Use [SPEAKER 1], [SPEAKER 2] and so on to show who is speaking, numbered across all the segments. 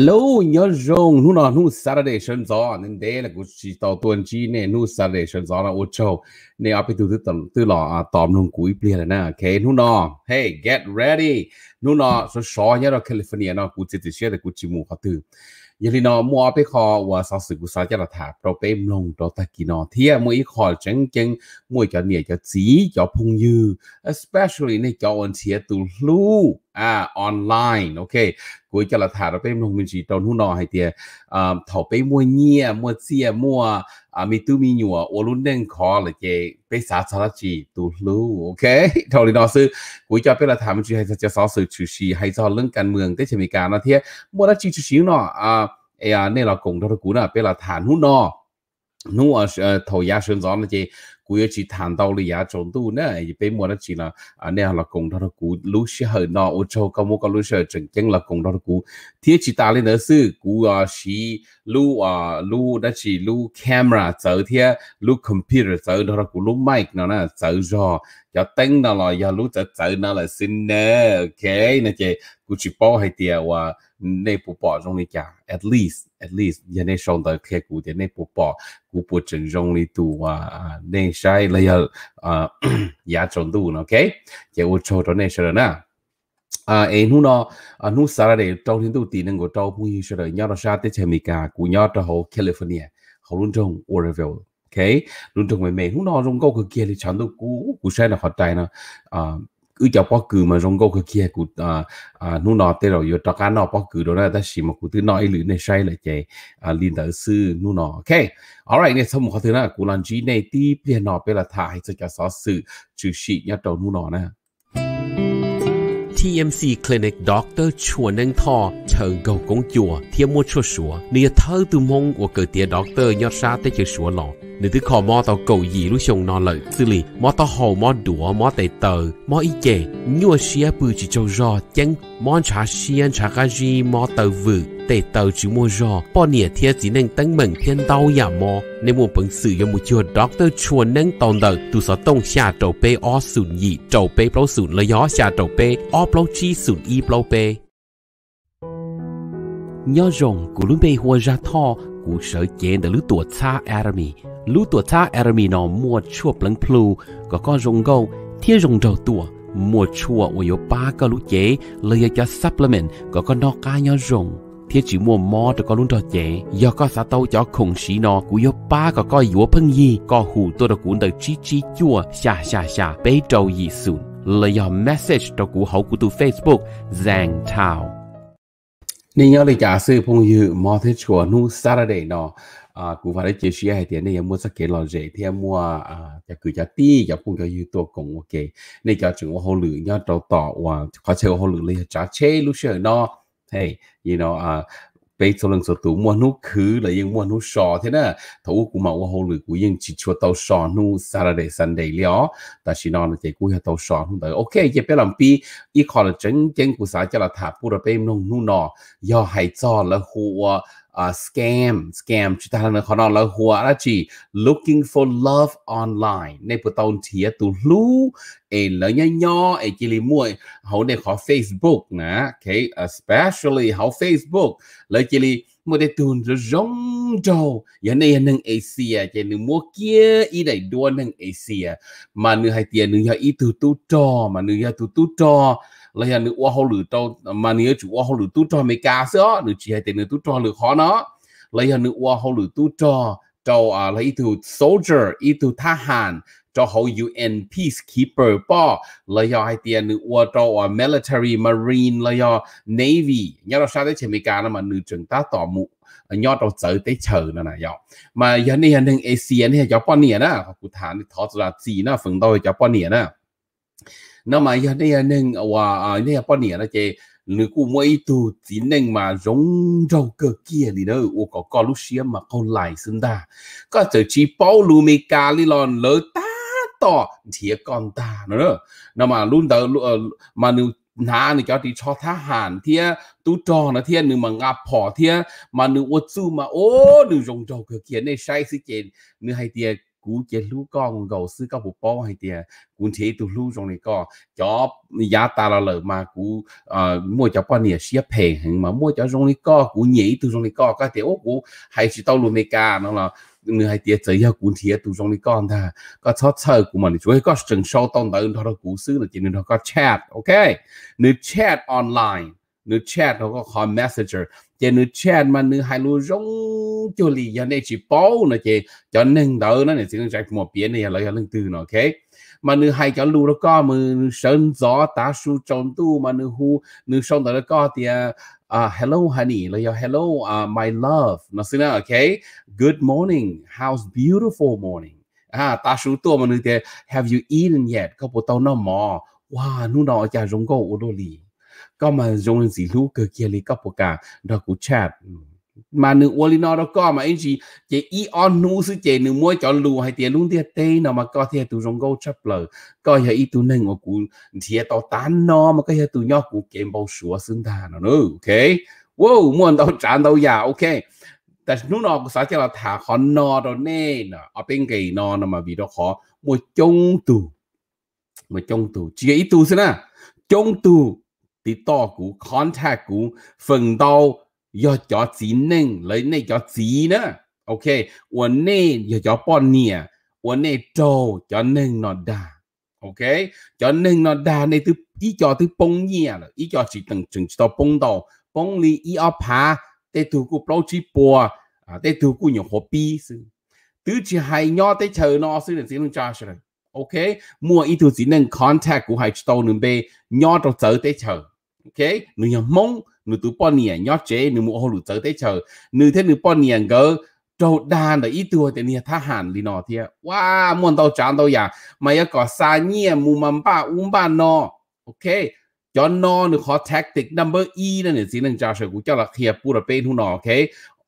[SPEAKER 1] Hello, Yojong, nun an nu Saturday schön son, in der g u c ต i tao tuan chi ne nu Saturday schön son a ocho, ne a p ่ tu tu tam tu lo a tom nun kui pli la na, okay, nun no, hey, get ready, nun no, so sho ya ro California no ku ้ i ti she de Gucci mu ha tu. Ya li no mo api kho wa า a า u ่อ sa ja la tha pro pe m l ลงเราตะก i no, thia mo i k h จ cheng cheng mo ja n ่ j สีจ ja phung y อ especially ใ ne ja on t h i ตุลู่อ่าออนไลน์ โอเคกูจะละถาเราเป็นลงมินสีตอนหุ่นนอให้เตียอ่าถอไปมัวเงียมัวเสียมัวอ่ามีตู้มีหนัวโอรุ่นเด้งคอเลยเจไปสาสารจีตูรู้โอเคทอรินอซื้อกูจะเป็นละถามมันจีให้จะสอสื่อชูชีให้จอเรื่องการเมืองได้เชมิการนะเทียมัวละจีชูชีนออ่าเอ้ยเนี่ยเรากงทอรกูน่ะเป็นละฐานหุ่นนอนู่นเอ่อถอยาเชิญซ้อนนะเจ古一次談到你也做到呢，亦俾冇得住啦。啊，你係啦，共同的古老師係那我做咁我個老師係正經啦，共同的古。第一次打你的是古啊，是錄啊錄，那是錄 camera 走天，錄 computer 走，那古錄 mic 呢呢走咗，又叮嗱來，又錄就走嗱來先呢。OK，那嘅古住波係掉啊。內部保中力家，at least at least 人哋上到客戶嘅內部保，股不正中力度啊，內。sai lấy ở ờ, giá trốn tu nó ok chỉ ô cho trốn này rồi nè à em hú nó à hú ra để trâu thiên tu tí nên của trâu bùi rồi nhau nó sa tới Jamaica của nhau cho hồ California hồ luôn trong Oroville ok luôn trong mấy mấy hú nó rung câu cực kia thì chẳng đâu cú cũ xe là hoạt tài nó cứ cho bó cử mà rong gâu cái kia cụ à à nu nọ tê rồi yo cho cá nọ bó cử đó là ta chỉ mà cụ thứ nói lử này sai là chạy à liên tới sư nu nọ ok alright này xong một thứ là cụ làm gì này tí bây nọ bây là thả hay cho sở sự trừ sĩ nhá đầu nu nọ nè TMC Clinic Doctor Chua Nâng Tho Chờ Gầu Công Chùa Thiên Mua Chua Sùa Nìa thơ từ mong của cử tía Doctor nhớ Sa tới chữ Sùa Lòng nữ tử khò mo tàu cầu gì lúc chồng nó lợi xử lý mo tàu hồ mo đũa mo tệ tờ mo y chè nhua xia bự chỉ châu rò chân mo trà xiên trà gà gì mo tờ vự tệ tờ chỉ mua rò bỏ nỉa thiên chỉ nên tấn mừng thiên đau nhà mo nên muốn bằng sự cho một chiều doctor chuồn nên tồn đờ tụ sở tông xa trầu bê o sùn nhị trầu bê bao sùn lợi gió xa chi sùn y bao bê nhớ rồng của lúc bê hùa ra thò กูเฉยเจนแต่รู้ตัวชาแอร์มีรู้ตัวชาแอร์มีนอมัวชั่วปลังพลูก็ก็รงเกาเที่ยรงเจ้าตัวมัวชั่วอวยป้าก็รู้เจเลยอยากจะซัพพลีเมนต์ก็ก็นอกกายอรงเที่ยจีมัวมอแต่ก็ลุ้นจอเจยอก็สาเต้าจอคงสีนอกูยป้าก็ก็ยัวเพิ่งยีก็หูตัวตะกูเดจีจีจั่วชาชาชาเป้เจ้ายีสุนเลยยอมเมสเซจตะกูเขากูตูเฟซบุ๊กแจงทาวนี่ยังเลยจะซื้อพงยืมอเทชัวนู่ซาระเดนออ่ากูว่าได้เจชีไอเดียนี่ยังมัวสเกลลอเจที่มัวอ่าจะคือจะตี้จะพงจะยืตัวกงโอเคนี่จะถึงว่าเขาหลือยอดเราต่อว่าเขาเชื่อว่าเขาหลือเลยจะเชลูเชอร์นอ hey you know uh 被做人做土 mua nu khứ là yên mua nu sò thế nè thấu của màu hồ lử của yên chỉ chua tàu sò nu Saturday Sunday lió ta chỉ nói là chỉ của tàu sò nu ok giờ bé làm pi y khó là của xã cho là thả pu là bé nông nu nọ do hay cho là hùa ่า scam scam ชุดทางนคอนแล้วหัวละจี looking for love online ในปุตตอนเทียตุลูเอแล้วย่อเอกิลิมวยเขาได้ขอ Facebook นะโอเค especially เขา Facebook แล้วกิลิมวยได้ตุนจะงโจยันในหนึ่งเอเชียเจนึงมัวเกียอีได้ดวนหนึ่งเอเชียมาเนื้อไฮเตียนึงยาอีตุตุจอมาเนื้อยาตุตุจอ là hiện nữ hoa hồ lử tàu mà nếu chủ hoa hồ lử tu cho mấy ca sữa nữ chỉ hay tên nữ tu cho lử khó nó là hiện nữ hoa hồ lử tu cho tàu à là ít tu soldier ít tu thà hàn cho hậu UN peacekeeper bỏ là hiện hai tiền nữ ô cho à military marine là do navy nhớ là sao đấy chỉ mấy nó mà nữ trưởng ta tỏ mụ à, nhớ đâu tới tới chờ nè nè do mà giờ này hình ASEAN hay Japan nè nè cụ thán thọ ra gì nè phần đầu Japan nè นมาเนี่ย啊那呀半年了这。นึกว่าไอ้ตัวจีนเองมาจงเจ้าเกกี้นี่เนอะโอ้ก็ก็ลูเซียมาคนหลายสุดา ก็จะชีเป้าลูเมกาลิลอนเลยตาต่อเทียก่อนตาเนอะนมาลุ่นเดอร์มาหนูนาหนึ่งเจ้าที่ชอทหารเทียตุ้จอนะเทียหนึ่งมังอาพอเทียมาหนู่งดซูมาโอ้หนูจงเจ้าเกกี้ในใช้สิเจนหนึ่งให้เทีย cú chết lú con ngon gầu sư có bộ bó hay tiền à, cú thế từ lú trong này có chó, giá ta là lợ mà cú ờ, mua cho con nè xếp phèn hình mà mua cho trong này có cú nhảy từ trong này có cái tiểu cú hay chỉ tao luôn mê ca nó là người hay tiết giấy à, cú thế từ trong này con ta có thoát cú mà mình chú có trường sâu tông tới đó là cú sư là chỉ nên có chat ok nếu chat online nếu chat nó có call messenger chế nữ chen mà nữ hai lu rong cho lì giờ này chỉ bao nữa chế, cho nên đỡ nó này sẽ chạy một biển này là lần từ nó ok mà nữ hai cho lu nó có mà sơn gió tá su tròn tu mà nữ hu nữ sông đó có thì uh, hello honey là hello uh, my love nó xin là ok good morning how's beautiful morning à ta su tua mà nữ thế have you eaten yet có bộ tao nó mò wow nu nó chả rong go ô lì có Jones gì lu cơ kia li có bộ cả đó cũng chat mà nữ Walino đó có mà anh chị chị y on nu sư chị nữ mua cho lù hay tiền luôn tiền tê nó mà có thể tụ rong gấu chấp lờ có thể y tụ nâng của cụ thì tao tán nó mà có thể tụ nhau cụ kèm bao sủa xương ta nó nữa ok wow muốn tao chán tao già ok แต่นู่นนอกสาเจเราถาขอนอตอนเน่นะเอาเป็นไก่นอนมาวีดอขอมวยจงตู่มวยจงตู่เจียอีตู่สินะจงตู่啲多股 contact 股分到要叫幾年，來那叫幾呢？OK，我那要叫半年，我那周叫能那大，OK，叫能那大那都一叫都崩年了，一叫是等整到崩到崩里一二爬，得都股包起波啊，得都股用貨幣是，都只係要得 chờ nó 先能先能揸出嚟。ok mua ít thứ gì nên contact của hai tàu nương bê nhỏ tàu tới tới chờ ok nương nhà mong nương tụ bao nhẹ nhỏ chế nương mua hồ lụ tới tới chờ nương thế nương bao nhẹ gỡ trâu đàn là ít tuổi thì nè thà hàn đi nọ thiệt wow muốn tàu chán tàu ya mà ya có xa nhẹ mù mắm ba uống ba nọ ok cho nọ nương khó tactic number e nên là gì nên cho sự của cho là hiệp bù là bên hụ nọ ok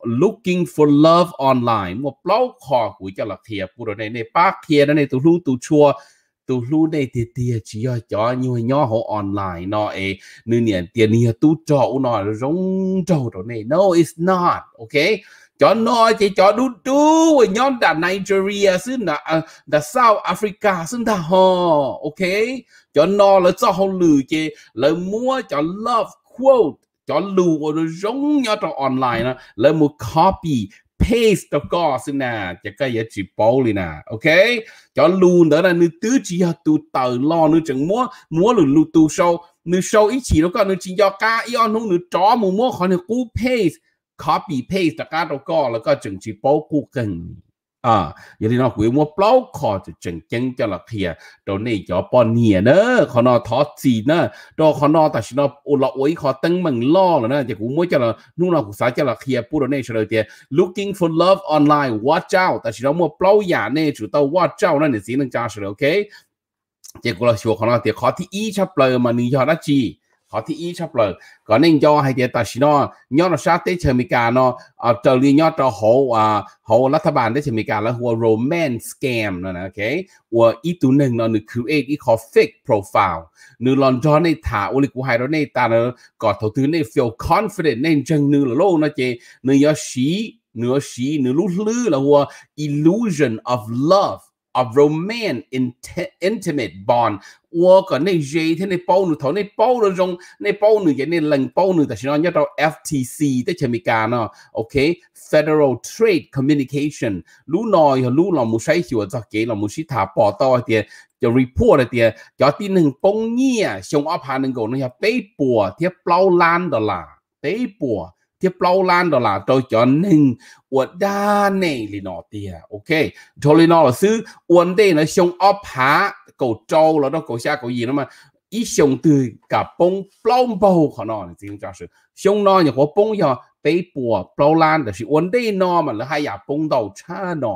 [SPEAKER 1] looking for love online một blog khó của cho là kia bù đồ này này bác kia này tụ lưu tụ chua tụ lưu này thì tia chỉ cho cho nhiều nhỏ họ online nó ấy nên nhận tiền nhiều tụ trọ nó rong trâu đồ này no it's not okay cho nó chỉ cho du du với nhóm đã Nigeria xin à, là đã South Africa xin ta ho ok cho nó là cho họ lừa chứ là mua cho love quote จอนลูโอดูจงยอดออนไลน์นะ แล้วมู copy paste ตัวก็สินะจะก็ย่าจีบอเลยนะโอเคจอนลูเดี๋ยนะนึกตื้อจีฮะตูเตอรอนึกจังมัวมัวหรือลูตูโชนึกโชอีฉีแล้วก็นึกจียอกาอีออนนึกจอมูมัวขอนึกกู paste copy paste ตะก็ตก็แล้วก็จึงจีบอกูเกันอ่ายี่นี่น้อกหวมัวเปล่าคอจะจังเจงจะละเคีย ตันนี้จอปอนเนียเนอะขอนอทอสจีนะตันขอนอแต่ชนอุละโอ้ยขอตั้งมึงล่อแล้วนะจะกูมัวจะละนู่นเรานุกสายจะละเคียปูตัวนี้เฉลยเตีย looking for love online watch out แต่ชนอมัวเปล่าอย่างเนี่ยถือตัว watch o u นั่นเนี่ยสีนึงจ้าเฉลยโอเคจะกูละชัวขอนอเตียขอที่อีชับเปลือมันนี่ยอดจี họ thì ý chấp lời có nên cho hay thì ta chỉ nó nhớ nó sát tới chơi cả nó à trở đi nhớ cho họ à họ là thà bàn tới chơi cả là họ romance scam nữa nè ok và ý tu nâng nó được create ý họ fake profile nữ lon cho nên thả ô lịch của hai đó nên ta nó có thầu thứ nên feel confident nên chân nữ là lâu nó chơi nữ nhớ sĩ nữ sĩ nữ lú lư là họ illusion of love a romance inti- intimate bond wo ko ne je the ne po nu tho ne po ro rong ne po nu ye ne leng po nu ta shino nya to FTC te chemi ka no okay Federal Trade Communication lu noi lu lo mu sai chi wo ta ke lo mu shi tha po to tie cho report tie cho ti nung pong nia shong up ha nung go no ya pe po tie plau lan dollar pe po tiếp lâu lan đó là tôi cho nên 我大内里诺的，OK，这里诺是我的那上阿爬狗招了，那狗下狗赢了嘛。一上对甲崩崩包可能，这种就是上呢，你和崩要被波包烂，但是我的呢嘛，那还也崩到差呢。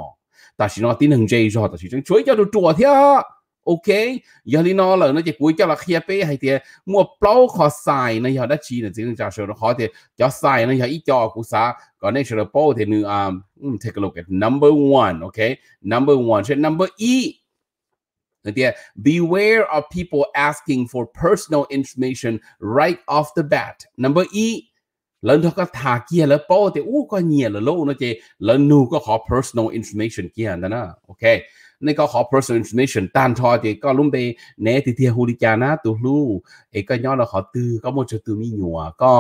[SPEAKER 1] 但是呢，顶很这一说，但是真主要就昨天。ok giờ đi nó là nó chỉ cuối cho là khi bé hay thì à, mua bao khó xài này giờ đã chỉ là chính là nó khó thì cho xài này giờ ít cho cú sa còn nên sự là bao thì nu à, take a look at number one OK? number one so number e Yeah. À, beware of people asking for personal information right off the bat. Number E, lần thôi có thả kia là bao thì u có nhiều là lâu nó chỉ lần nu có khó personal information kia nè ok ในก็ขอ personal information ตานทอที่ก็ลุ่มไปเนติเทียฮูริจานะตัวลูเอก็ย้อนเราขอตือก็มันจะตัวมีหนัวก็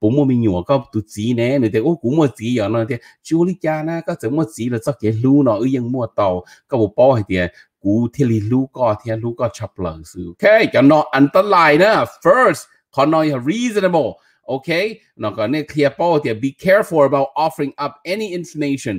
[SPEAKER 1] ปุ่มมันมีหนัวก็ตัวจีเนหรือแต่โอ้กูมันจีอย่างนั้นเทียจูริจานะก็จะมันจีแล้วสักเกลูเนาะเอ้ยยังมัวเต่าก็บอกป้อให้เทียกูเทียลูก็เทียลูก็ชับเหลือซื้อโอเคจะนออันตรายนะ first ขอหน่อย reasonable okay นอกจากนี้ clear ป้อเทีย be careful about offering up any information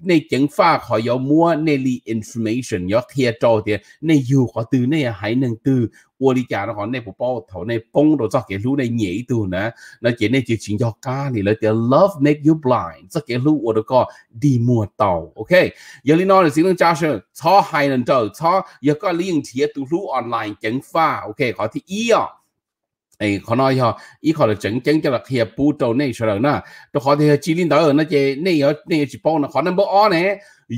[SPEAKER 1] 你整法佢有摸你啲 information 有貼到啲，你要個對你還能對我哋家講你不包頭，你崩到作嘅路你嘢度呢？那件呢就請教家你啦，啲 love make you blind，作嘅路我都講啲冇到，OK？有啲攞嚟先加上錯係能到錯，有個你用貼到路 online 整法，OK？好啲一樣。ไอ้ขอนอยฮะอีขอเลยเจ๋งเจ๋งจะหลักเฮียปูโตเน่ชะเลยนะตัวขอเฮียจีลินเดอร์นะเจเน่ยเนี่จีปองนะขอ่นบอกอ๋อเนี่ย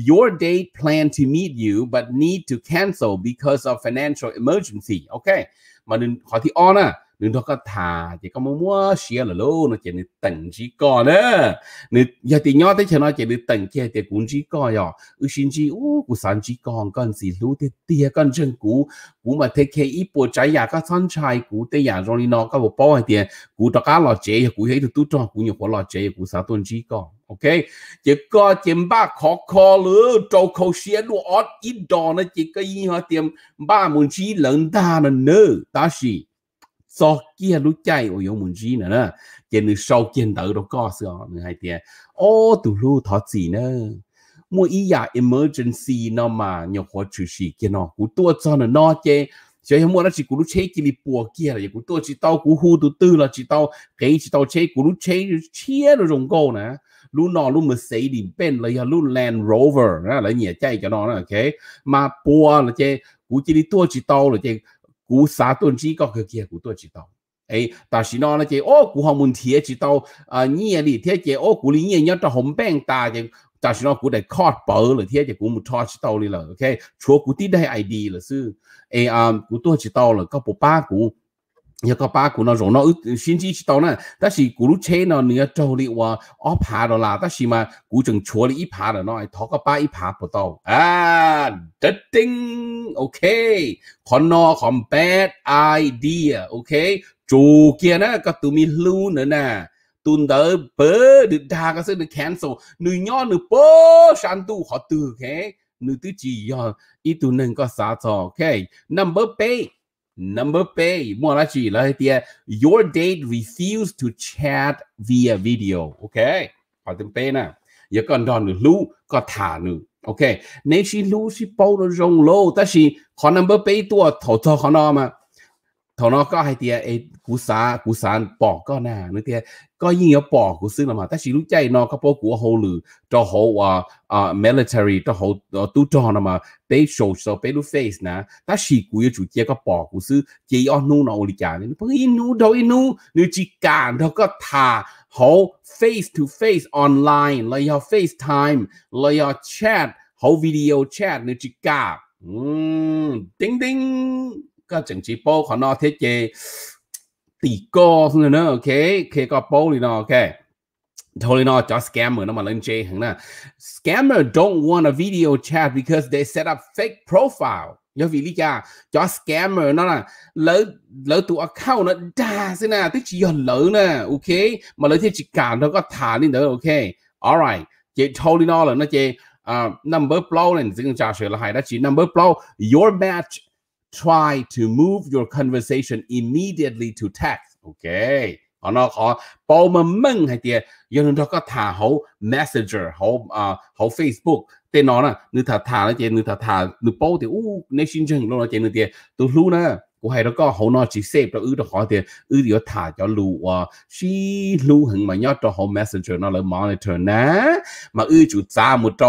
[SPEAKER 1] your date plan to meet you but need to cancel because of financial emergency โอเคมาดูขอที่อ๋อนะ nên có thà chỉ có muốn mua xe là lô chỉ nên tận chỉ có nữa nên giờ thì nhỏ tới chỉ nên tận kia thì cũng chỉ có rồi ư xin chỉ u cũng sản chỉ con gì lú thì tia con chân cũ cũ mà thế kia ít bộ trái nhà các sản trai cũ tây nhà rồi nó có bộ bao tiền cũ đó cá lò chế cũ hết tụt cho cũ nhiều quá lò chế cũ sản tuần chỉ có ok chỉ có chỉ ba khó khó lứa trâu khâu xe đồ ít đòn chỉ có gì họ tiệm ba muốn chỉ lớn ta là ta gì so kia lu chai o yo mun ji na na che nu shao kien da ro ko so nu hai tie o tu lu tho chi na mo i ya emergency no ma nyo ho chu shi kia no ku tu cho na no che cho em muốn nó chỉ cú lúc chế kia bị bùa kia là cú tôi chỉ tao cú hu từ từ là chỉ tao cái chỉ tao chế cú lúc chế chia rồi dùng câu nè lúc nọ lúc mà xây điểm bên là ya lúc Land Rover là nhẹ chạy cho nó là ok mà bùa là chế cú chỉ đi tôi chỉ tao là chế 古啥顿只个佢嘅古都知道。诶，但是呢，呢只哦古項問題知道啊，你嘅呢啲嘅哦古你嘅一隻紅餅大嘅，但是呢古哋 card 保了，啲嘅古冇 touch 到你啦，OK，除古啲都係 ID 啦，是誒啊，古都知道啦，個不巴古。ยังก็ป้ากูน่ะรงน่ะสิ่งที่ชิตอนนั้นแต่สิกูรู้เช่นน่ะเนื้อโจลีว่าอ๋อพาร์ล่ะแต่สิมากูจังชัวร์เลยอีพาร์ล่ะน้อยท้อก็ป้าอีพาร์พอต่ออ่าเด็ดดิงโอเคคอนนอคอมแบดไอเดียโอเคจู่เกียร์นะก็ตุวมีลู่เนี่ยนะตุนเดอร์เบอร์ดึกดาก็เส้นแคนโซ่หนึ่ย้อนหนึ่โป้ชันตู้ขอตื่นแค่หนึ่ตื่นจี้ย้อนอีตัวนึงก็สาจอโอเคนัมเบอร์เป้ Number Pay Muarachi l a เ i t i a your date refused to chat via video. Okay. Patim Pay na. Ya còn đòn đ ด ợ c lưu, có thả nữa. Okay. Nên she lưu she bao được rong lô, ta she có number pay tua thổ thơ k h nọ m 头脑高还跌诶，股啥股啥爆高呢？那跌高因要爆股市了嘛？但是如在那个爆股后路，到后啊啊 military 到后呃都到了嘛，被手手被路 face 呢？但是股要主接个爆股市，接要弄那屋里家呢？不过一弄到一弄，你去干到个他好 face to face online，来要 FaceTime，来要 chat，好 video chat，你去干，嗯，叮叮。ก็จังจีโป้ขอนอเทเจตีโก้เนอะโอเคเคก็โป้เลยเนาะโอเค Totally not just scammer. No, I'm Jay. Scammer don't want a video chat because they set up fake profile. Nhớ vì lý do cho scammer nó là lỡ lỡ tụ account nó đa thế nè, tức chỉ lỡ nè, ok. Mà lỡ thì chỉ cảm nó có thả lên nữa, ok. Alright, chị totally not là nó chị à, number blow này, dừng trả sửa là hay đó chỉ number blow your match try to move your conversation immediately to text. Okay. nó họ bao hay giờ có thả họ Messenger họ họ à, Facebook, nó là, là người người người thả thả, bao thì, xin luôn 好啊好 Facebook，但係呢，你睇睇呢啲，你睇睇你報啲，哦，你先進攞啲呢啲，都รู้呢。กูให้แล้วก็เขานอจีเซฟแล้วอื้อต่อขอเถียอื้อเดี๋ยวถ่ายจะรู้ว่าชีรู้หึงมายอดต่อเขา messenger นั่นเลย monitor นะมาอื้อจุดจ้ามุดโต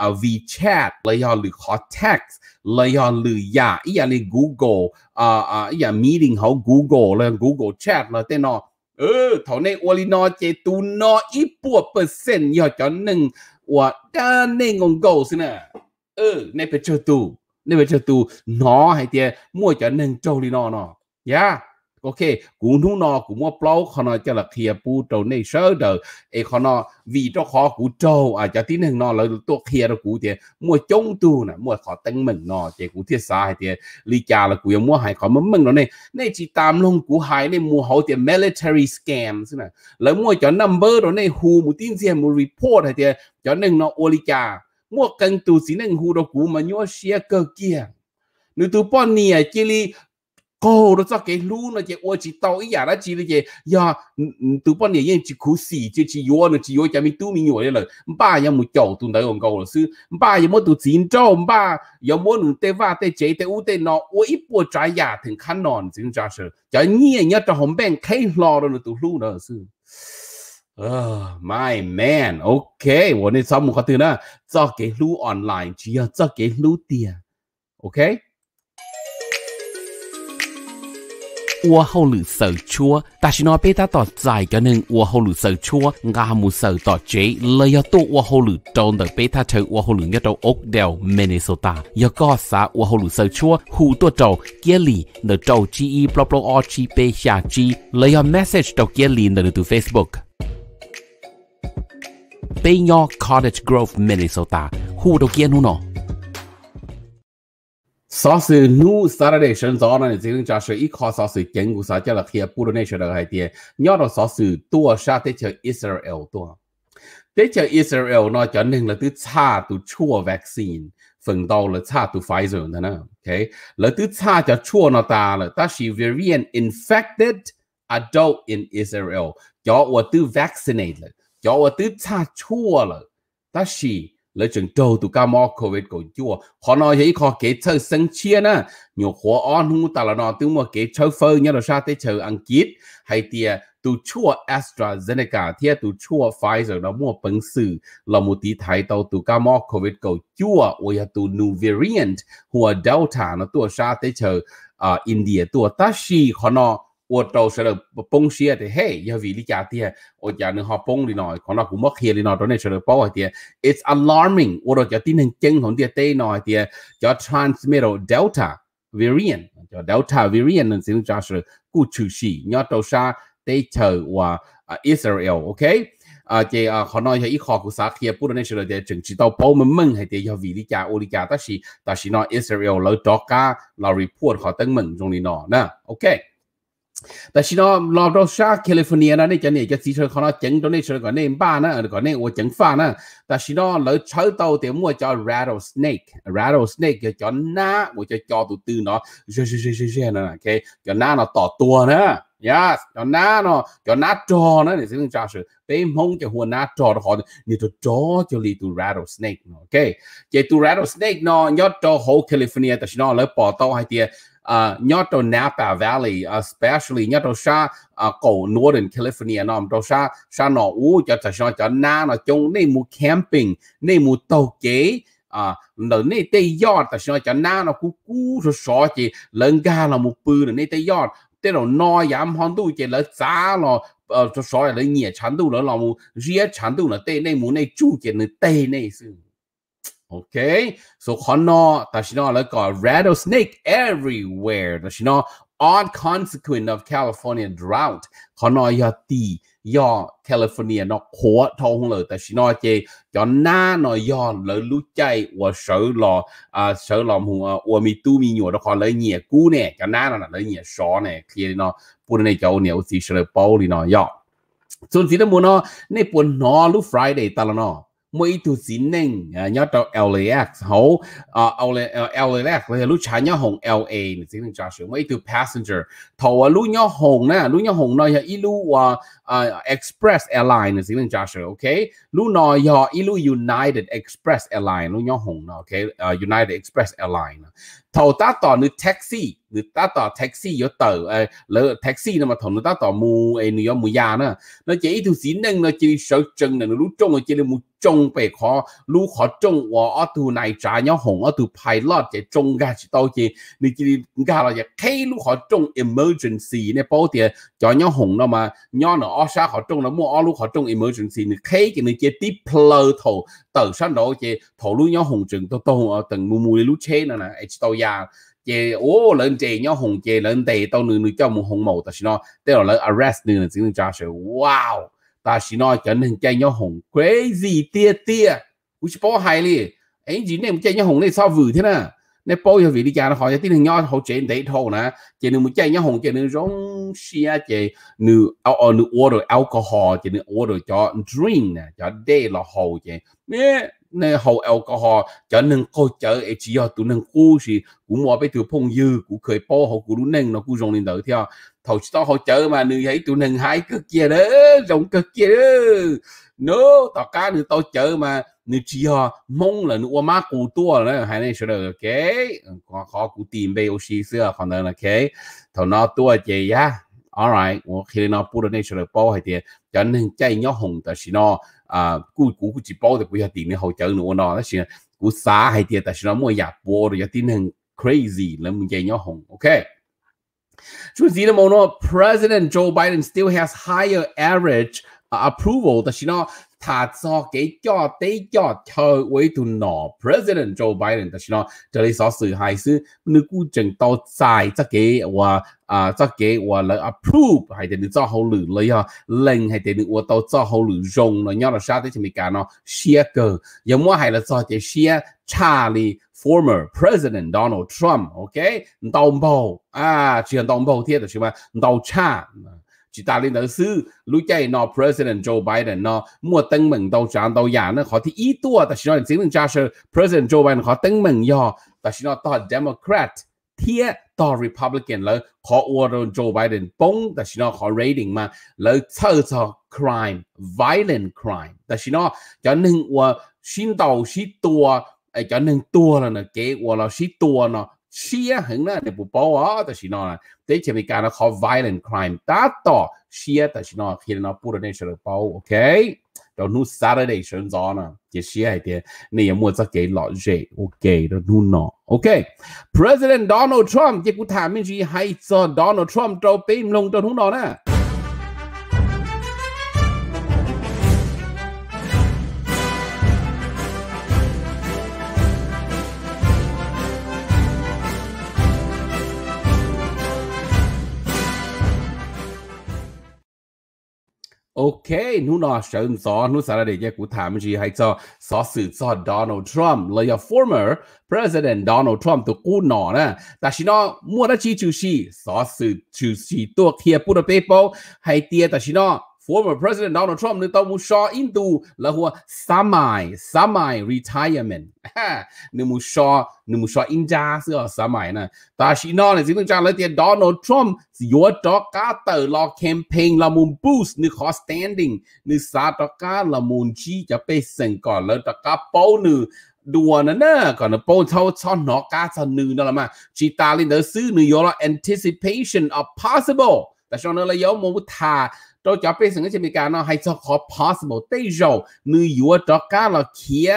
[SPEAKER 1] อ่า WeChat เลยยอหรือ c a l l t e x t เลยยอหรือยาอีอย่างใน Google อ่าอ่าอีอย่าง meeting เขา Google เลย Google Chat เลยเต้นอเออเท่าในอวลินอเจตูนออีปัวเปอร์เซ็นต์ยอดจอหนึ่งว่าการในงงโกสินะเออในเป็นเจ้าตู nên bây giờ tu nó hay tiền mua cho nên trâu đi nó nó yeah ok cú nu nó cú mua plau khó nó cho là kia pu à trâu này sơ đờ e khó nó vì cho khó cũ trâu à cho tí nên nó là tôi kia là cú tiền mua chống tu nè mua khó tăng mình nó chỉ cú thiết xa hay tiền lý cha là cũ mua hay khó mất mình nó này này chỉ tam luôn cú hay này mua hậu tiền military scam thế này lấy mua cho number rồi này hù một tin gì một report hay tiền cho nên nó ô lý mua cần tu sĩ nên hù đồ cũ mà nhớ xe cơ kia nếu tu bỏ nè chỉ li cô đó cho cái lũ nó chỉ ô chỉ tàu ý giả đó chỉ là chỉ giờ tu bỏ nè yên chỉ cú xì chỉ chỉ yếu nó chỉ yếu chả mi tu mi nhồi rồi, ba giờ mu chầu tu đấy còn câu là sư ba giờ mu tu chín châu ba giờ mu nụ tê va tê chế tê u tê nọ ô ít bộ trái giả thành khăn nòn chính trả sự chả nhẹ nhớ cho hồng bèn khai lò rồi tu lũ nữa sư Uh, my man, okay. 我那招募话对呢，这给录 online，只要这给录的，OK。我好路手错，但是呢，被他到在个人我好路手错，我冇手到这，你要到我好路到的被他从我好路一到 Oakdale Minnesota，要搞啥我好路手错，好多到这里你到 G E B L O R G 被下 G，你要 message 到这里你到 Facebook。Peño Cottage Grove, Minnesota. Hu đâu kia nu nó. Sa su nu sa ra de shen zo na ni zing cha shi i kho sa su gen gu sa jia la khia bu ne shi de hai tie. Nyo do sa su tu sha te che Israel tu. Te che Israel nó cho nên là từ cha từ chua vaccine phần đầu là cha từ Pfizer đó nè. OK? Là từ cha cho chua nó ta là ta chỉ variant infected adult in Israel. Cho wa từ vaccinated cho ở tứ xa chua là ta chỉ là chừng đầu tụ ca mò covid của chua họ nói vậy họ kể chơi sân chia nè nhiều khó on hung ta là nó tụ mà kể chơi phơ nhớ là sao tới chờ ăn kít hay tia tụ chua AstraZeneca tia tụ chua Pfizer nó mua bằng sử là một tí thái tàu tụ ca mò covid của chua ôi tụ new variant hoặc delta nó tụ sao tới chờ ở à, India tụ ta chỉ họ nói 我到时候崩些的嘿，要为你家的，我家能好崩的呢，可能古莫黑的呢，到那时候包的，it's alarming，我到家今天惊恐的对呢的，叫 transmit delta variant，叫 delta variant 呢，现在是固出息，你要到啥对头哇啊 Israel，OK，啊这啊可能要一考古啥黑，不然那时候的政治到包们们还得要为你家我的家，但是但是呢 Israel 老多家老 report 好等们中的呢，那 OK。但是呢，老早下 California 呢，你讲你个汽车可能整到你说个那把呢，个那我整法呢，但是呢，老抽到的么叫 rattlesnake，rattlesnake 就叫那，我就叫到对呢，是是是是是呢，OK，叫那呢ต่อตัว呢，yes，叫那呢，叫那จอ呢，你这种架势，被蒙叫หัว那จอ的话，你就จอ就里头 rattlesnake，OK，这 rattlesnake 呢，要到 whole California，但是呢，老跑到海边。uh, ờ, nyato Napa Valley, ờ, especially nyato sha xa ờ, cổ Northern California nom to xa xa no u cho ta sha cho na nó chung nei mu camping, nei mu tàu kế à nở nê tê yod ta sha cho na nó cú cú so so chỉ lần ga là mu pư nê tê yod tê nó no yam hon tu chỉ lỡ giá nó ờ so so là nhiệt chán tu lỡ là mu ria chán tu là tê nei mu nei chu chỉ nê tê nei sư Okay, so kono tashino like a rattlesnake everywhere. Tashino odd consequence of California drought. Kono yati yo California nó khổ thâu không lời tashino che cho na nó yo lỡ lú chay và sợ lò à sợ lò hùng và mi tu mi nhua đó còn lấy nhẹ cú nè cho na nó lấy nhẹ sọ nè kia nó bữa nay cháu nè ô xí sợ bao đi nó yo. Xuân xí đó mua nó nè buồn nó lúc Friday ta là mỗi tu xin neng nhớ tàu LAX hậu à, LAX là lúc chán nhớ hồng LA mình nên neng Joshua mỗi tu passenger tàu lúc nhớ hồng nè lúc nhớ hồng nói là ilu à, à, Express Airline mình nên neng Joshua ok lúc nói là ilu United Express Airline lúc nhớ hồng ok United Express Airline thầu ta tỏ nữ taxi nữ ta tỏ taxi yếu tờ lỡ taxi nó mà thầu nữ ta tỏ mù ấy nữ nữa nó chỉ thu xí nâng nó chỉ sợ chân này nó lúc trông nó là mù trông về khó lúc khó trông ở tu này trả nhau hồng ở tu pilot chỉ trông ra chỉ tao chỉ nữ chỉ ra là chỉ khi lúc khó trông emergency này bảo thì cho nhau hồng nó mà nhau nó ở xa khó trông nó mua ở lúc khó trông emergency nữ khi cái nữ chỉ tiếp tờ sân đó chị thổ lưu nhau hùng trường tôi tôi ở ờ, từng mua mua lú chế nữa nè tôi già chị ô lên chị nhau hùng chị lên tề tôi nửa nửa cho một hùng màu ta xin nó thế là lên arrest nửa nửa xin cho sự wow ta xin nó trở nên chơi nhau hùng crazy tia tia u chỉ bỏ hay liền anh chỉ nên chơi nhau hùng này sao vừa thế nào 你煲咗 video 啦，或者啲人 nhau hỗ trợ để thôi nè, chỉ nên một chai nhau hồng chỉ nên rong xia chỉ nữ ao ao ờ, nữ order alcohol chỉ nên order cho drink nè, cho để là hồ chỉ, nè nè hồ alcohol cho nên cô chở ấy chỉ cho tụi nên cú gì cũng mua bé từ phong dư cũng khởi bao hậu cũng đúng nên nó cũng rong lên đỡ theo thầu tao hỗ trợ mà nữ thấy tụi nên hai cực kia đó rong cực kia đó, nó tao cá nữ tao chở mà Ờ, mong là là là được ok ừ, ok có tìm oxy còn này chỉ nó 你只要蒙了，我妈古多了，还那说了，OK，我好古点呗，有些事可能 OK，头脑多些呀，All right，我看到不的那说了包还点，叫人再要红的是喏，啊，古古古只包的不要点的好叫我喏，那是古啥还点，但是喏莫也包的要点很 crazy，那么再要红，OK。Truth is, President Joe Biden still has higher average à, approval. That's you know, 他做嘅腳底腳頭位度攞 President Joe Biden，但是呢，這裡所說還是你固定到債，則嘅話啊，則嘅話嚟 approve 係定你做好嚟嚟啊，令係定你我到做好嚟用啦，因為沙啲前面講咯，share 個，有冇係嚟做嘅 share Charlie former President Donald Trump，OK，唔到冇啊，只係到冇啲就係話唔到差。其他领导是如今喏，President Joe Biden 喏，莫登门到上到亚呢，好第一多，但是呢，真正假设 President Joe Biden 好登门呀，但是呢，到 Democrat 贴到 Republican 了，好我的 Joe Biden 崩，但是呢，好 rating 嘛，了测测 crime violent crime，但是呢，就能我新到许多，哎，就能多了呢，给我了许多呢。Shia hứng na ne bu bao á ta xin nó để chỉ bị cái nó khó violent crime ta tỏ Shia ta xin nó khi nó bù ra nên sẽ bao ok đó nu Saturday sáng gió chỉ Shia hay thế này mua cho cái lọ dễ ok đó nu nó ok President Donald Trump chỉ cũng thảm mình gì Donald Trump trâu bim lông cho nu nó nè OK，นูน่าเชื่อว่านูสารเดียกูถามจีให้เจ้าสอสื่อจอดอนัลด์ทรัมป์เลย former president Donald Trump ตัวกูหนอนะแต่ชินอมัวนาจีจูชีสอสื่อจูชีตัวเทียปุระเปโปให้เตียแต่ชินอ former president Donald Trump นี่ต้อมูชาอินดู แล้วหัว semi semi retirement นี่มูชานี่มูชาอินจาเสื้ส semi นะตาชินอนี่สิ่งต่างๆแล้วเดี๋ยว Donald Trump ยัวดอกกาเตอร์ลอแคมเปญละมุนบูสต์นี่ขอ standing นี่ซาดอกกาละมุนชี้จะไปสั่งก่อนแล้วดอกกาโป้หนึ่งดัวนะเน่ะก่อนนะโป้เท่าช้อนหนอกกาสนือนั่นแหละมาจีตาลินเดอร์ซื้อนี่ยัวละ anticipation of possible แต่ช่วงนั้นเราย้อมมุมทาราจะไปสังเกตมีการเราให้เฉพาะ possible เที่ยวนอกว่าจะก้าเราเขีย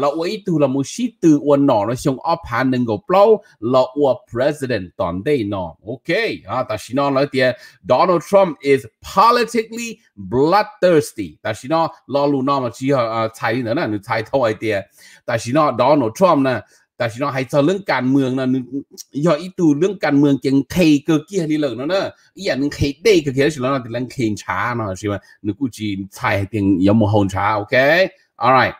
[SPEAKER 1] เราไว้ตัวเรามุชิตัวหนอเราชงอัพานหนึงกับเราเราอว p ประธาน n t ตอนได้นาโอเคอ่าแต่ชินอนเราเดียดนัลด์ทรัมป์ is politically bloodthirsty แต่ชินอนเราลูนอมาชี้เอ่อใช้เนี่ยนะหรือใช้ท่าไอเดียแต่ชินอน d นัลด์ทรัมป์นี่ยแต่ชิโนไฮเจเรื่องการเมืองนะนึกย่ออีตูเรื่องการเมืองเก่งเคเกอร์เกียนี่เลยนะเนอะอีอย่างนึงเคเด้ก็เคชิโนนะแต่เรื่องเคช้าเนาะใช่ไหมนึกกูจีนไทยเตียงยามโหงช้าโอเค alright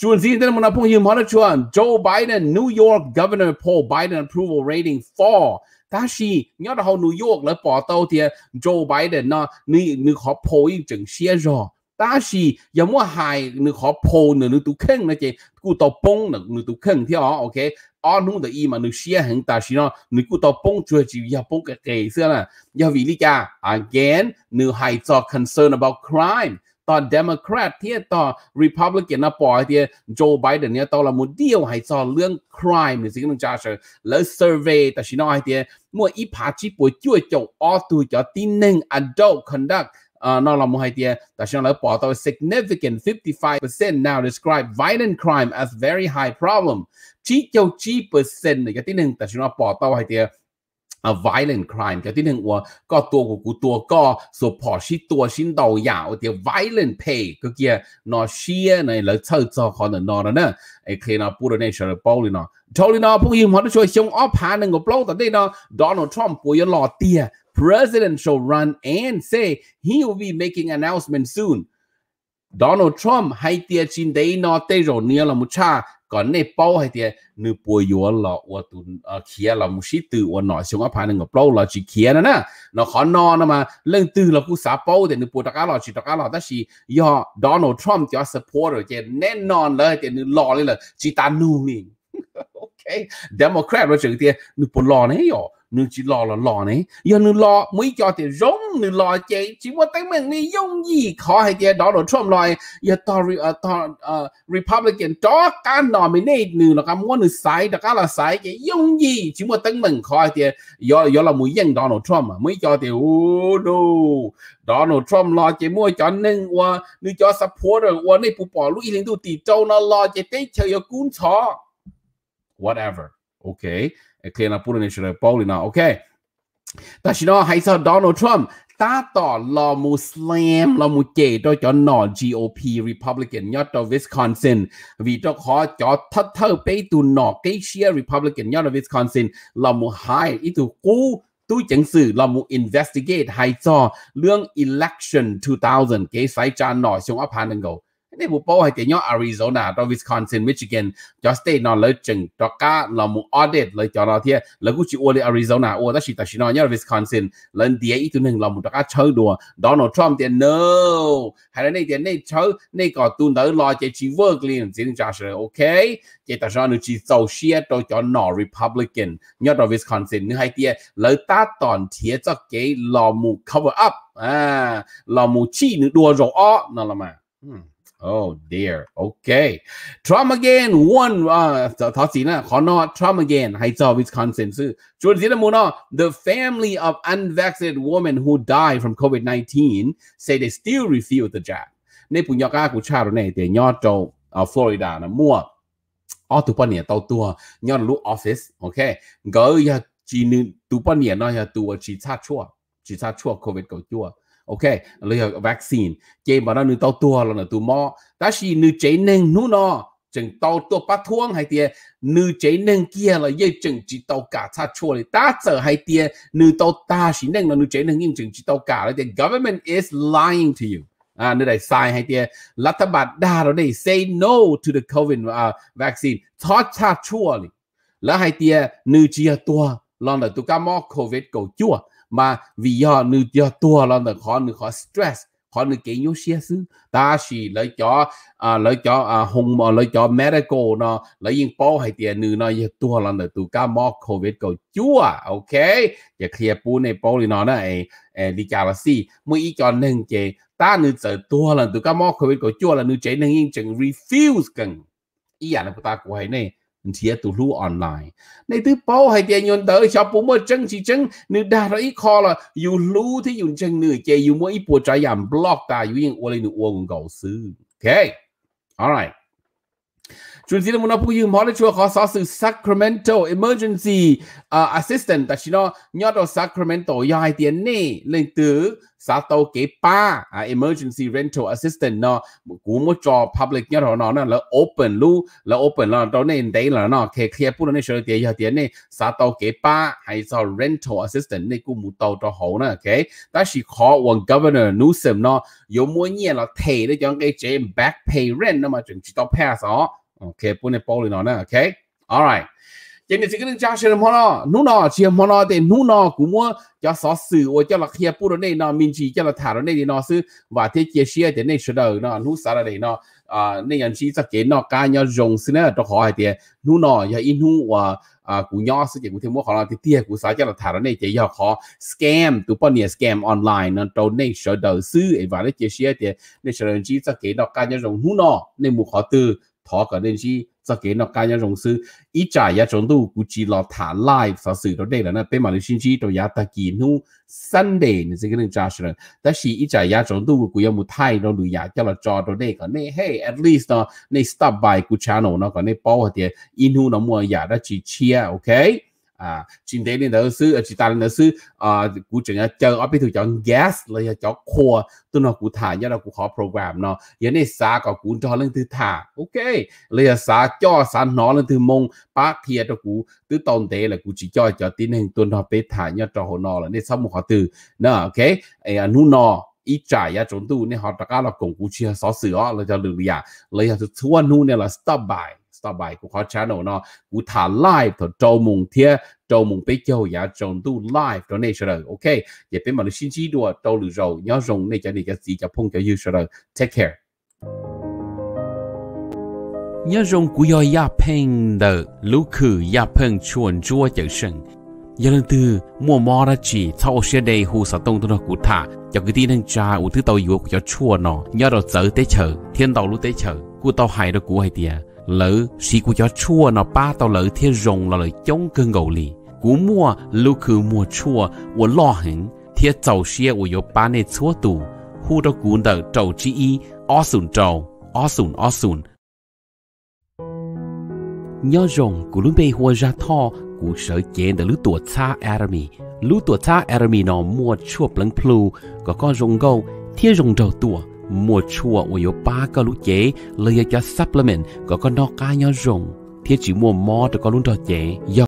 [SPEAKER 1] ชวนี่เดินมาพุ่งยืมฮอนชวน Joe Biden New York g o v e r n o อ Paul Biden approval rating fall ถ้าชียอดเขานิวยอร์กแล้วปอเต้าเทียโจไบเดนเนาะนี่นี่ขอโพยจึงเชียร์รอ但是有冇係你可破你你都肯那件，古到崩你你都肯跳啊，OK？啊，弄得伊嘛，你寫很大事咯，你古到崩就係要崩嘅嘅先啦，要為你家 again，你係做 concern about crime。ต่อ Democrat ที่ต่อ Republican นะปอยที่ Joe Biden เนี่ยต่อละมุดเดียวให้ต่อเรื่อง crime หรือสิ่งต่างๆแล้ว survey แต่ชิโน่ให้ที่มั่วอีผาชิปวยจ่วยจงออตัวจอที่หนึ่ง adult conduct uh, ờ, nó là một hai tia ta sẽ là bỏ tao significant 55% now describe violent crime as very high problem chỉ cho chi percent này cái tin ta sẽ là bỏ tao hai tia a violent crime cho tin hình của có tua của cụ tua có số bỏ xí tua xin đầu dạo thì violent pay cái kia nó xia này là thơ cho khó nó nó nữa ai khi nó bù này nó thôi nó bù hiểm họ nó chơi xong ốp hà nên ngọc lâu tại đây nó Donald Trump của yên lò tia presidential run and say he will be making announcement soon Donald Trump hay tia chin đấy nó tê rồi nia là một cha còn nè bao hay tia nữ bùi yếu là ở tụ kia là một sĩ tử ở nói xong áp hàng ngọc bao là chỉ kia nữa nè nó khó no nè mà lên tư là cú xã bao thì nữ bùi đặc là chỉ đặc là ta chỉ do Donald Trump cho support rồi thì nè non là thì nữ lo lên là chỉ ta nu mình ok Democrat rồi chừng tia nữ bùi lo này rồi นึกจีรอหล่อหล่อเนี่ยอย่านึกรอไม่จอเตียร้องนึกรอเจจีว่าแต่เมืองนี้ยงยี่ขอให้เตียดอหลอช่วมลอยย่าต่อรีเอ่อต่อเอ่อรีพับลิกันต่อการนอมินีหนึกแล้วก็ม้วนหนึกสายแต่ก็ละสายเจยงยี่จีว่าแต่เมืองขอให้เตียย่อย่อละมุ่ยยังดอหลอช่วมอ่มไม่จอเตียโอ้ดูดอนัลด์ทรัมป์รอเจมัวจอนหนึ่งว่านึกจอซัพพอร์ตว่าในปูปอลุยลิงดูตีเจ้านอรอเจเต้เชียวกุ้นชอ whatever okay เคลียร์นะพูดในเฉลยโป้เลยนะโอเคแต่ชิโน่ไฮเซอร์โดนัลด์ทรัมป์ตาต่อลอมูสแลมลอมูเจดจอนอ GOP Republican ยอดต่อวิสคอนซินวีจอขอจอทัดเท่าไปตูนอเกเชีย Republican ยอดต่อวิสคอนซินลอมูไฮอีตูกูู้จังสื่อเรามู investigate ให้จอเรื่อง election 2000เกสายจานหน่อยชงอพานังเกา ni bu po hay te nyo Arizona to Wisconsin Michigan cho state no le chừng to ka lo mu audit lấy cho nó thiệt, lấy ku chi ở Arizona o ta chỉ ta chỉ nói nyo Wisconsin le dia i tu neng lo mu to ka chơ đùa Donald Trump thì no hay là này thì này chơi, này có tu nở lo che chi work liền chỉ cho sẽ ok che ta cho nó chi zau xia to cho nó Republican nyo to Wisconsin ni hay tia lấy ta ton thiệt cho cái là mu cover up à là mu chi nữa đùa rồi nó là mà hmm. Oh dear. Okay. Trump again won. Uh, ta sina, not Trump again. Heights of Wisconsin. Uh, the family of unvaccinated women who died from COVID 19 say they still refuse the jab. Florida. mua. office. Okay. Go ya. ตัวปนเนี่ยน้อยตัวฉีดชาชั่วฉีดชาชั่วโควิดก็ชั่ว ok lấy vaccine chế mà nó nuôi tao tua là nó tụ mò ta chỉ nuôi chế nên nuôi nó chừng tao tua bắt thuông hay tiề nuôi chế nên kia là dây chừng chỉ tao cả cha chua đi, ta sợ hay tiề nuôi tao ta chỉ nên là nuôi chế nên nhưng chừng chỉ tao cả là tiề government is lying to you à nơi đây sai hay tiề lát ta bạt đa rồi đây say no to the covid uh, vaccine thoát cha chua đi, là hay tiề nuôi chia tua lo là tụ cá mò covid cầu chua mà vì do nữ do tua là nó khó nữ khó stress khó nữ cái nhiều xe xứ ta chỉ lấy cho à lấy cho à hùng mà lấy cho medical nó lấy yên bao hay tiền nữ nó giờ tua là nó tụ cá mò covid cầu chua ok giờ clear à bu này bao thì nó này đi chào là si mỗi ý cho nên chế ta nữ sợ tua là tụ cá mò covid cầu chua là nữ chế nên yên chừng refuse cần ý à là nó ta của hay này เทียตุลูออนไลน์ ในตื้โป้ให้เตียนยนเตอชอบปูมัอจังชีจังนึกดาเราอีคอละอยู่รู้ที่อยู่จังเหนื่อยเจอยู่มัวอีปวดใจยามบล็อกตาอยู่ยังอวเลยหนึ่งอวงเก่าซื้อโอเค alright จุนซีนมุนพูยืมพอได้ชัวขอสอสื่อ Sacramento Emergency uh, Assistant แต่ชิโนยอด Sacramento ยายเตียนนี่เลยตื้อ sa to ke pa à, emergency rental assistant no cú một cho public nhất rồi nó là open lu là open là đó nên đấy là nó khe khe bút nó sửa tiền giờ tiền này sa to ke pa hay sao rental assistant này cú một tàu cho hậu nè ok ta chỉ khó one governor Newsom no, yếu mỗi nhiên là thầy để cho cái chế back pay rent nó mà chuẩn chỉ tao pass ó ok bút này bao nó nè ok alright cho nên cái cha sẽ mua nó nu nó chỉ mua nó thì nó cũng mua cho sở sự và cho là khi phụ đó này mình chỉ cho là thả đó này thì nó và thế chia sẻ thì này sửa đời nó nu sao đó này nó à nên nhận chỉ cho cái nó cá nhau dùng xin là cho họ thì nu nó giờ in nu à cũng nhỏ sự chỉ cũng thêm họ là thì tiền cũng sao cho là thả đó này chỉ giờ họ scam tụi bọn này scam online nó trâu này đời sư và nó chia sẻ thì nên sửa đời chỉ cho cái nó cá nhau dùng nó nên mua họ từ thọ cả đến chi cho cái nó cái nhà rồng sư ít trả nhà chúng tôi cũng chỉ lo thả lại sao sự đó đây là nó bên mà xin chi tôi nhà ta kỳ nu Sunday nên cái nên trả rồi ta chỉ ít trả nhà chúng tôi cũng có một thay nó lùi nhà cho là cho đó đây còn này hey at least nó này stop by cái channel nó còn này bao hạt tiền inu nó mua nhà đó chỉ chia ok à chim tế nên đó sư chỉ ta nữa đó sư à cụ à, chuyện là chờ ở bên thứ chọn gas là chọn khoa tôi nó cụ thả nhớ là cụ khó program nó giờ này xa có cụ cho lên thứ thả ok là xa cho xa nó lên thứ mông ba thiệt đó cụ từ tồn tế là cụ chỉ cho cho tin hình tôi nó bé thả nhớ cho hồ nó là nên sau một họ từ nó ok à nu nó ít trải ya à, chúng tu nên họ đã cả là cùng cụ chia à, xóa sửa là cho được gì à lấy là thua nu nên là stop by ta bài của khó channel nó của thả live thở trâu mùng thia trâu mùng bế châu giá dạ, trông tu live đó này rồi ok vậy bên mà nó xin chỉ đùa trâu lử rồi nhớ rồng này cho này cái gì cho phong cho yêu rồi take care nhớ rồng của yo ya peng đờ lũ khử ya peng chuồn chua chở sừng giờ lần từ mua mò ra chỉ sau xe đầy hù sở tông tôi nó cụ thả cho cái tin đang cha u thứ tàu yếu của cho chua nó nhớ đầu tới tế chờ, thiên tàu lúc tế chờ, cụ tàu hải đó cụ hay tiệt lỡ sĩ của cho chua nó ba tao lỡ thiên rồng là lời chống cơn gầu lì cú mua lúc cứ mua chua của lo hẳn thiên cháu xe của yo ba nè chua tù hu đó cú đỡ trầu chi y o sùn trầu o sùn o sùn nhớ rồng của lúc bê hua ra tho của sở chế đỡ lúc tuổi xa army lúc tuổi xa army nó mua chua plăng plu có con rồng gâu thiên rồng trầu tuổi มัวชัวอวยป้าก็รู้เจเลยจะซัพพลีเมนต์ก็ก็นอกกายยอรงเทียจิมัวมอแต่ก็รุ่นต่อเจย